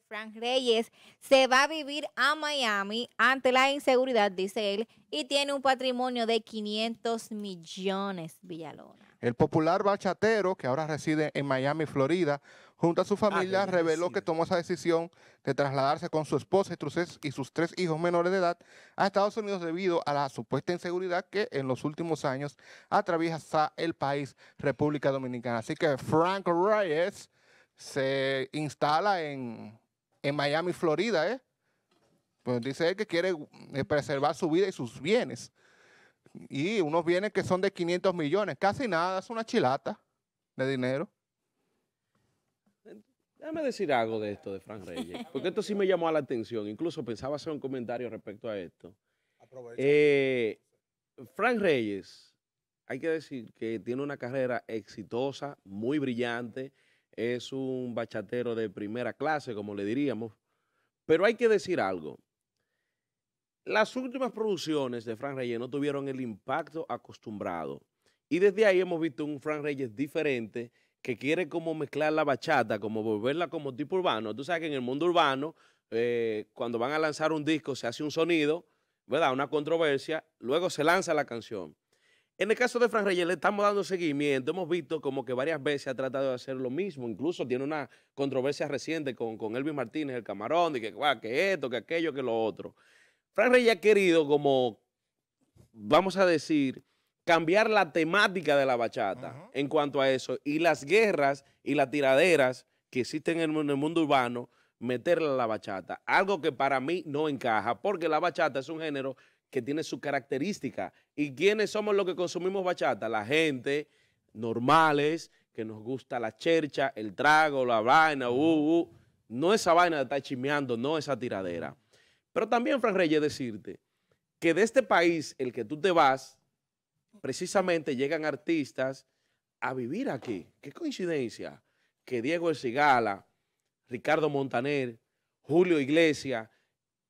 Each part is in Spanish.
Frank Reyes se va a vivir a Miami ante la inseguridad, dice él, y tiene un patrimonio de 500 millones, Villalona. El popular bachatero, que ahora reside en Miami, Florida, junto a su ah, familia, reveló que tomó esa decisión de trasladarse con su esposa y sus tres hijos menores de edad a Estados Unidos debido a la supuesta inseguridad que en los últimos años atraviesa el país República Dominicana. Así que Frank Reyes se instala en en Miami, Florida, ¿eh? Pues dice él que quiere eh, preservar su vida y sus bienes. Y unos bienes que son de 500 millones, casi nada, es una chilata de dinero. Déjame decir algo de esto de Frank Reyes, porque esto sí me llamó la atención. Incluso pensaba hacer un comentario respecto a esto. Eh, Frank Reyes, hay que decir que tiene una carrera exitosa, muy brillante es un bachatero de primera clase, como le diríamos. Pero hay que decir algo. Las últimas producciones de Frank Reyes no tuvieron el impacto acostumbrado. Y desde ahí hemos visto un Frank Reyes diferente que quiere como mezclar la bachata, como volverla como tipo urbano. Tú sabes que en el mundo urbano, eh, cuando van a lanzar un disco, se hace un sonido, ¿verdad? Una controversia, luego se lanza la canción. En el caso de Fran Reyes, le estamos dando seguimiento. Hemos visto como que varias veces ha tratado de hacer lo mismo. Incluso tiene una controversia reciente con, Elvis Martínez, el camarón, de que, que esto, que aquello, que lo otro. Fran Reyes ha querido como, vamos a decir, cambiar la temática de la bachata en cuanto a eso. Y las guerras y las tiraderas que existen en el mundo urbano, meterla a la bachata. Algo que para mí no encaja, porque la bachata es un género que tiene su característica. ¿Y quiénes somos los que consumimos bachata? La gente normales, que nos gusta la chercha, el trago, la vaina, uh, uh. No esa vaina de estar chimeando, no esa tiradera. Pero también, Fran Reyes, decirte que de este país, el que tú te vas, precisamente llegan artistas a vivir aquí. Qué coincidencia que Diego El Cigala, Ricardo Montaner, Julio Iglesias,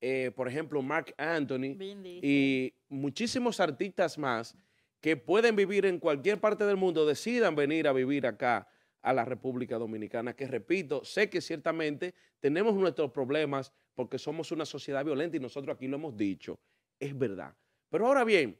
eh, por ejemplo, Mark Anthony y muchísimos artistas más que pueden vivir en cualquier parte del mundo, decidan venir a vivir acá a la República Dominicana, que repito, sé que ciertamente tenemos nuestros problemas porque somos una sociedad violenta y nosotros aquí lo hemos dicho, es verdad. Pero ahora bien,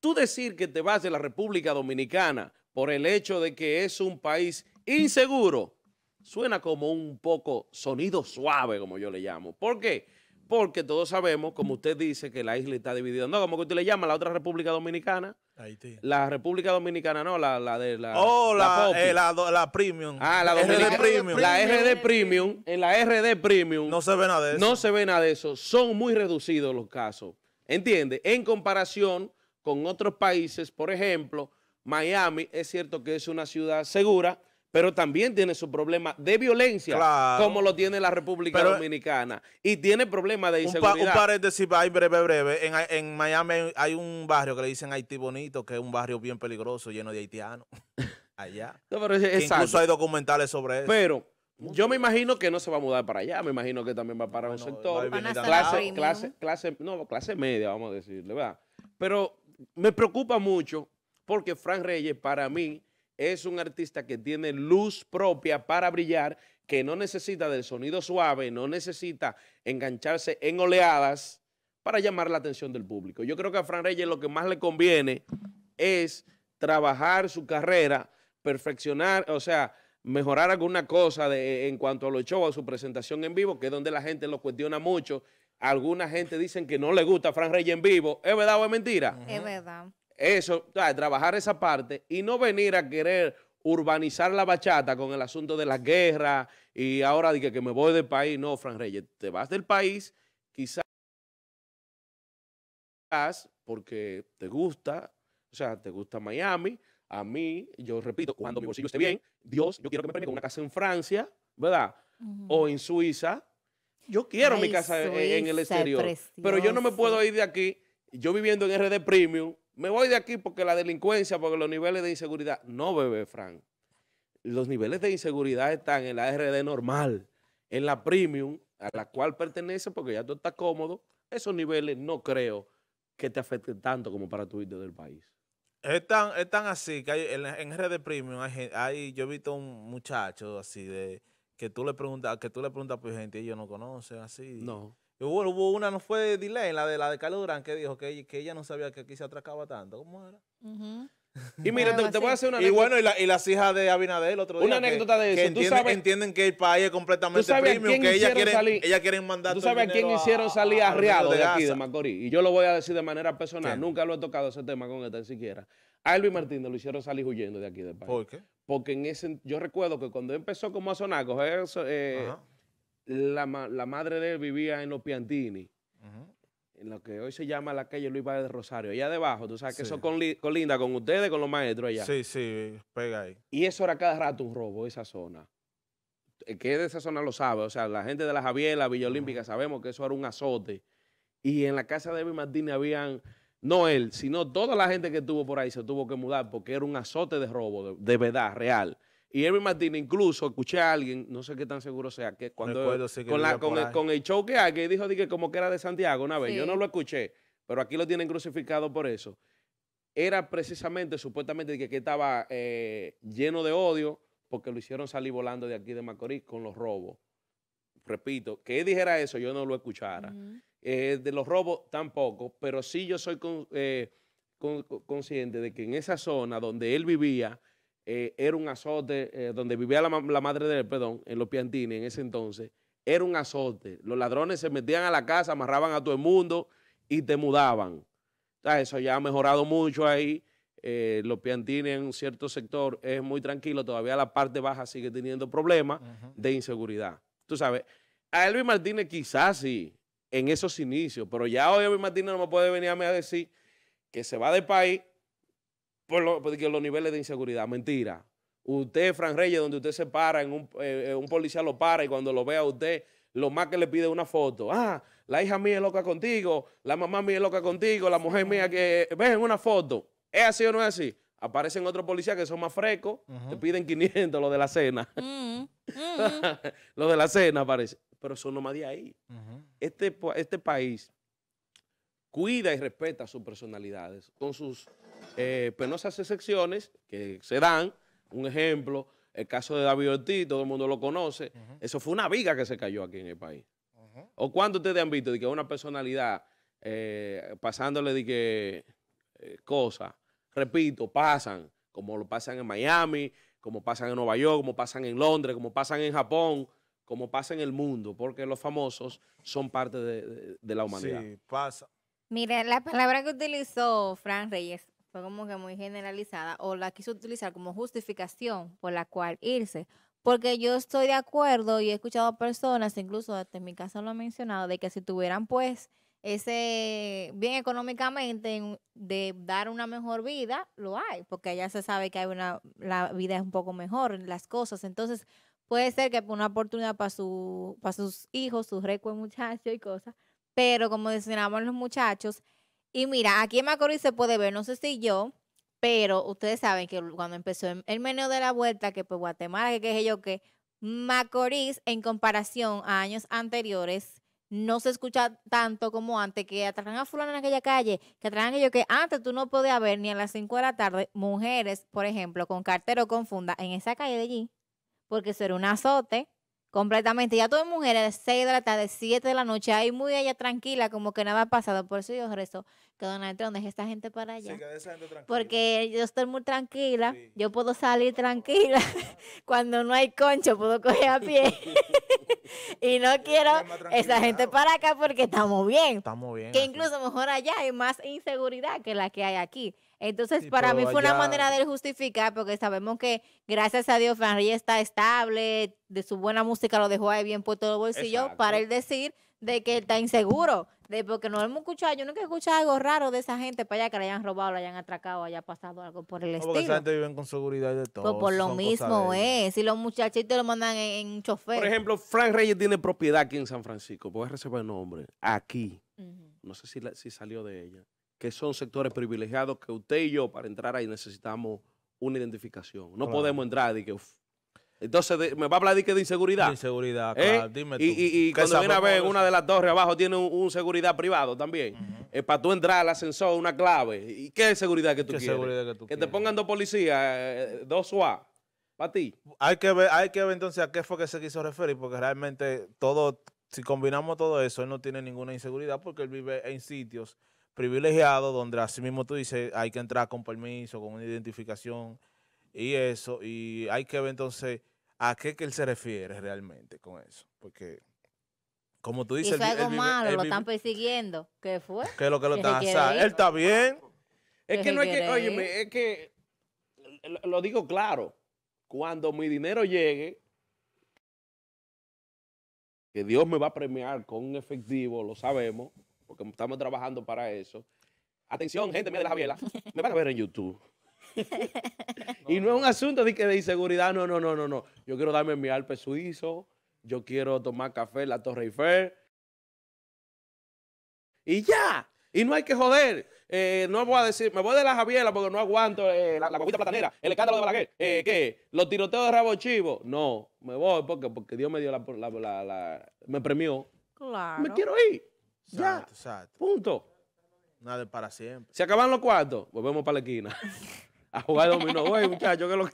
tú decir que te vas de la República Dominicana por el hecho de que es un país inseguro, suena como un poco sonido suave, como yo le llamo. ¿Por qué? Porque todos sabemos, como usted dice, que la isla está dividida. No, como que usted le llama la otra República Dominicana. Haití. La República Dominicana, no, la, de la. Oh, la, la, eh, Premium. Ah, la RD Premium. La RD Premium. En la RD Premium. No se ve nada de eso. No se ve nada de eso. Son muy reducidos los casos. ¿Entiende? En comparación con otros países, por ejemplo, Miami, es cierto que es una ciudad segura pero también tiene su problema de violencia, como lo tiene la República eh, Dominicana, y tiene problemas de inseguridad. Un, paréntesis breve, breve. En, Miami hay un barrio que le dicen Haití Bonito, que es un barrio bien peligroso, lleno de haitianos. Allá. incluso hay documentales sobre eso. Pero yo me imagino que no se va a mudar para allá, me imagino que también va para bueno, un sector. clase, clase, clase, clase media, vamos a decirle, ¿verdad? Pero me preocupa mucho porque Frank Reyes, para mí, es un artista que tiene luz propia para brillar, que no necesita del sonido suave, no necesita engancharse en oleadas para llamar la atención del público. Yo creo que a Fran Reyes lo que más le conviene es trabajar su carrera, perfeccionar, o sea, mejorar alguna cosa de, en cuanto a los shows, a su presentación en vivo, que es donde la gente lo cuestiona mucho. Alguna gente dicen que no le gusta a Fran Reyes en vivo. ¿Es verdad o es mentira? Es verdad eso, trabajar esa parte y no venir a querer urbanizar la bachata con el asunto de la guerra y ahora dije que me voy del país. No, Fran Reyes, te vas del país quizás porque te gusta, o sea, te gusta Miami. A mí, yo repito, cuando mi bolsillo esté bien, Dios, yo quiero que me permita una casa en Francia, ¿verdad? O en Suiza. Yo quiero mi casa en, el exterior. Pero yo no me puedo ir de aquí, yo viviendo en RD Premium, me voy de aquí porque la delincuencia, porque los niveles de inseguridad. No, bebé Frank. Los niveles de inseguridad están en la RD normal, en la premium, a la cual pertenece porque ya tú estás cómodo. Esos niveles no creo que te afecten tanto como para tu irte del país. Es tan, así que en, RD Premium hay, hay, yo he visto un muchacho así de que tú le preguntas, que tú le preguntas por gente y ellos no conocen así. No. Hubo, una, no fue de delay, la de la de Carlos Durán, que dijo que, que ella no sabía que aquí se atracaba tanto. ¿Cómo era? Y mira, te, voy a hacer una Y bueno, y, la, y, las hijas de Abinadel el otro día. Una anécdota de eso. Que entienden, sabes, entienden, que el país es completamente premium, que ellas quieren, salir, mandar ¿Tú sabes quién hicieron salir a de, de aquí, de Macorís? Y yo lo voy a decir de manera personal. Nunca lo he tocado ese tema con ni este siquiera. A Elvis Martínez lo hicieron salir huyendo de aquí del país. ¿Por qué? Porque en ese, yo recuerdo que cuando empezó como a sonar, coger eso, eh, la, la, madre de él vivía en los Piantini, en lo que hoy se llama la calle Luis Valle de Rosario. Allá debajo, tú sabes que eso colinda con ustedes, con los maestros allá. Sí, sí, pega ahí. Y eso era cada rato un robo, esa zona. El eh, que es de esa zona lo sabe, o sea, la gente de la Javier, la Villa Olímpica, sabemos que eso era un azote. Y en la casa de Evi Martínez habían, no él, sino toda la gente que estuvo por ahí se tuvo que mudar porque era un azote de robo, de verdad, real. Y Erwin Martínez, incluso escuché a alguien, no sé qué tan seguro sea, que cuando con, la, con, el, show que hay, que dijo que como que era de Santiago una vez, yo no lo escuché, pero aquí lo tienen crucificado por eso. Era precisamente, supuestamente, que, que estaba eh, lleno de odio porque lo hicieron salir volando de aquí de Macorís con los robos. Repito, que él dijera eso, yo no lo escuchara. Eh, de los robos tampoco, pero sí yo soy eh, consciente de que en esa zona donde él vivía, eh, era un azote, eh, donde vivía la, madre de él, perdón, en los Piantines, en ese entonces, era un azote. Los ladrones se metían a la casa, amarraban a todo el mundo y te mudaban. eso ya ha mejorado mucho ahí. Eh, los Piantines en un cierto sector es muy tranquilo, todavía la parte baja sigue teniendo problemas de inseguridad. Tú sabes, a Elvis Martínez quizás sí, en esos inicios, pero ya hoy Elvis Martínez no me puede venir a a decir que se va del país por, los niveles de inseguridad. Mentira. Usted, Fran Reyes, donde usted se para, en un, eh, eh, policía lo para y cuando lo ve a usted, lo más que le pide una foto. Ah, la hija mía es loca contigo, la mamá mía es loca contigo, la mujer mía que... Ve en una foto. ¿Es así o no es así? Aparecen otros policías que son más frescos, te piden 500, lo de la cena. Mm, mm. lo de la cena aparece. Pero son nomás de ahí. este, este país cuida y respeta sus personalidades con sus eh, penosas pues excepciones que se dan. Un ejemplo, el caso de David Ortiz, todo el mundo lo conoce. Eso fue una viga que se cayó aquí en el país. ¿O cuánto ustedes han visto de que una personalidad eh, pasándole de que eh, cosas, repito, pasan, como lo pasan en Miami, como pasan en Nueva York, como pasan en Londres, como pasan en Japón, como pasa en el mundo, porque los famosos son parte de, la humanidad. Sí, pasa. Mire, la palabra que utilizó Fran Reyes, fue como que muy generalizada o la quiso utilizar como justificación por la cual irse. Porque yo estoy de acuerdo y he escuchado personas, incluso hasta en mi casa lo ha mencionado, de que si tuvieran pues ese bien económicamente de dar una mejor vida, lo hay, porque ya se sabe que hay una, la vida es un poco mejor, las cosas. Entonces, puede ser que una oportunidad para su, para sus hijos, sus recuerdos muchachos y cosas. Pero como decíamos los muchachos, y mira, aquí en Macorís se puede ver, no sé si yo, pero ustedes saben que cuando empezó el menú de la vuelta, que pues Guatemala, que qué sé yo, que Macorís en comparación a años anteriores no se escucha tanto como antes, que atraen a fulano en aquella calle, que atraen a ellos que antes tú no podías ver ni a las 5 de la tarde mujeres, por ejemplo, con cartero con funda en esa calle de allí, porque eso era un azote. Completamente. Ya tuve mujeres de 6 de la tarde, 7 de la noche, ahí muy allá tranquila, como que nada ha pasado. Por eso yo rezo que Donald Trump deje esta gente para allá. Porque yo estoy muy tranquila, yo puedo salir tranquila. Cuando no hay concho, puedo coger a pie. y no quiero esa gente para acá porque estamos bien. Estamos bien. Que incluso mejor allá hay más inseguridad que la que hay aquí. Entonces, para mí fue una manera de justificar, porque sabemos que gracias a Dios Fran está estable, de su buena música lo dejó ahí bien puesto el bolsillo, para él decir de que está inseguro. De porque no hemos escuchado, yo nunca he escuchado algo raro de esa gente para allá que la hayan robado, la hayan atracado, haya pasado algo por el estilo. Porque gente viven con seguridad de pues todo. por lo mismo es. Si los muchachitos lo mandan en, un chofer. Por ejemplo, Frank Reyes tiene propiedad aquí en San Francisco. Voy a reservar el nombre. Aquí. No sé si, si salió de ella. Que son sectores privilegiados que usted y yo, para entrar ahí, necesitamos una identificación. No podemos entrar y que. Entonces, me va a hablar de, que de inseguridad. De inseguridad, ¿Eh? claro. Dime tú. Y, y, cuando viene a ver, una de las torres abajo tiene un, seguridad privado también. para tú entrar al ascensor, una clave. ¿Y qué seguridad que tú ¿Qué quieres? Seguridad que, tú que te pongan dos policías, eh, dos SWAT. Para ti. Hay que, ver, hay que ver entonces a qué fue que se quiso referir, porque realmente todo, si combinamos todo eso, él no tiene ninguna inseguridad porque él vive en sitios privilegiados donde así mismo tú dices hay que entrar con permiso, con una identificación y eso, y hay que ver entonces a qué que él se refiere realmente con eso, porque como tú dices, algo malo, lo están persiguiendo, ¿qué fue? ¿Qué es lo que lo están haciendo? Él está bien. Es que no es que, oye, es que lo digo claro, cuando mi dinero llegue, que Dios me va a premiar con un efectivo, lo sabemos, porque estamos trabajando para eso. Atención, gente mía de la Javiela, me van a ver en YouTube. y no es un asunto de, que de inseguridad, no, no, no, no, no. Yo quiero darme mi alpe suizo, yo quiero tomar café en la Torre Eiffel. Y ya, y no hay que joder. Eh, no voy a decir, me voy de la Javiela porque no aguanto eh, la, copita platanera, el escándalo de Balaguer, eh, ¿qué? Los tiroteos de Rabo Chivo. No, me voy porque, Dios me dio la, me premió. Claro. Me quiero ir. ya. Exacto. Punto. Nada para siempre. Se acaban los cuartos, volvemos para la esquina. a jugar dominó. muchacho, que lo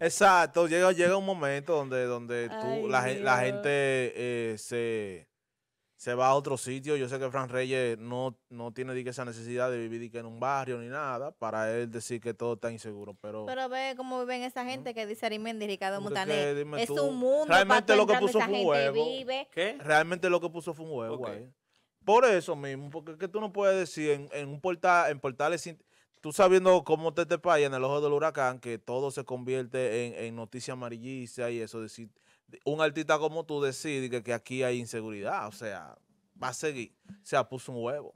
Exacto, llega, llega un momento donde, donde tú, la, gente eh, se, va a otro sitio. Yo sé que Fran Reyes no, no tiene esa necesidad de vivir en un barrio ni nada para él decir que todo está inseguro. Pero, pero ve cómo viven esa gente que dice Arimendi y Ricardo Montaner. Es un mundo. Realmente lo que puso fue un huevo. Vive. Realmente lo que puso fue un huevo Por eso mismo, porque tú no puedes decir en, en un portal, en portales tú sabiendo cómo te te paya en el ojo del huracán, que todo se convierte en, en noticia amarillista y eso, decir, un artista como tú decide que, aquí hay inseguridad, o sea, va a seguir, Se ha puesto un huevo.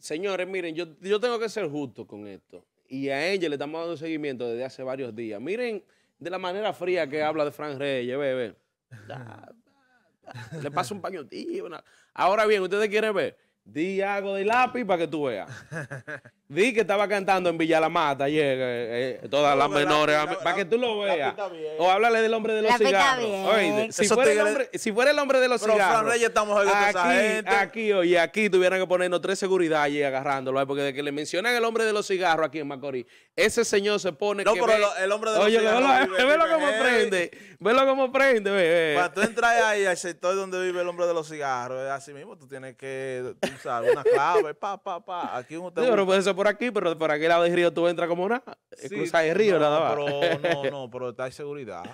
Señores, miren, yo, yo tengo que ser justo con esto. Y a ella le estamos dando seguimiento desde hace varios días. Miren de la manera fría que habla de Fran Reyes, bebé. Ah, ah, ah. le pasa un pañotillo. Ahora bien, ustedes quieren ver. Di algo de lápiz para que tú veas. Di que estaba cantando en Villa La Mata ayer, eh, eh, todas las menores, para que tú lo veas. O háblale del hombre de los cigarros. Oye, si, fuera el hombre, si, fuera el hombre, de los Pero cigarros. Fran, estamos aquí, aquí, oye, aquí tuvieran que ponernos tres seguridad allí agarrándolo, eh, porque de que le mencionan el hombre de los cigarros aquí en Macorís, ese señor se pone. No, pero el hombre de los cigarros. Oye, velo, lo cómo prende. Velo cómo prende, ve. Cuando tú entras ahí al sector donde vive el hombre de los cigarros, así mismo tú tienes que sea, Una clave, pa, pa, pa. Aquí uno te sí, pero puede ser por aquí, pero por aquel lado del río tú entras como una, eh, Sí, cruzas el río, nada más. Pero no, no, pero está en seguridad.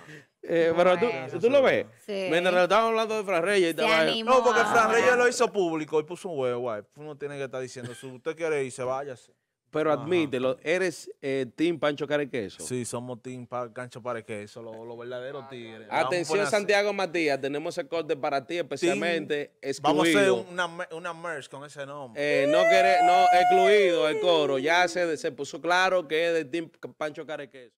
Eh, pero tú, tú lo ves. Sí. Mientras estaban hablando de Fran Reyes. Y no, porque Fran Reyes lo hizo público y puso un huevo. Uno tiene que estar diciendo, si usted quiere irse, váyase. Pero admítelo, eres eh, Team Pancho Carequeso. Sí, somos Team Pancho Carequeso, los lo verdaderos ah, tigres. Atención, Santiago Matías, tenemos el corte para ti especialmente. Vamos a hacer una, una merch con ese nombre. Eh, no, querés, no, excluido el coro. Ya se, se puso claro que es de Team Pancho Carequeso.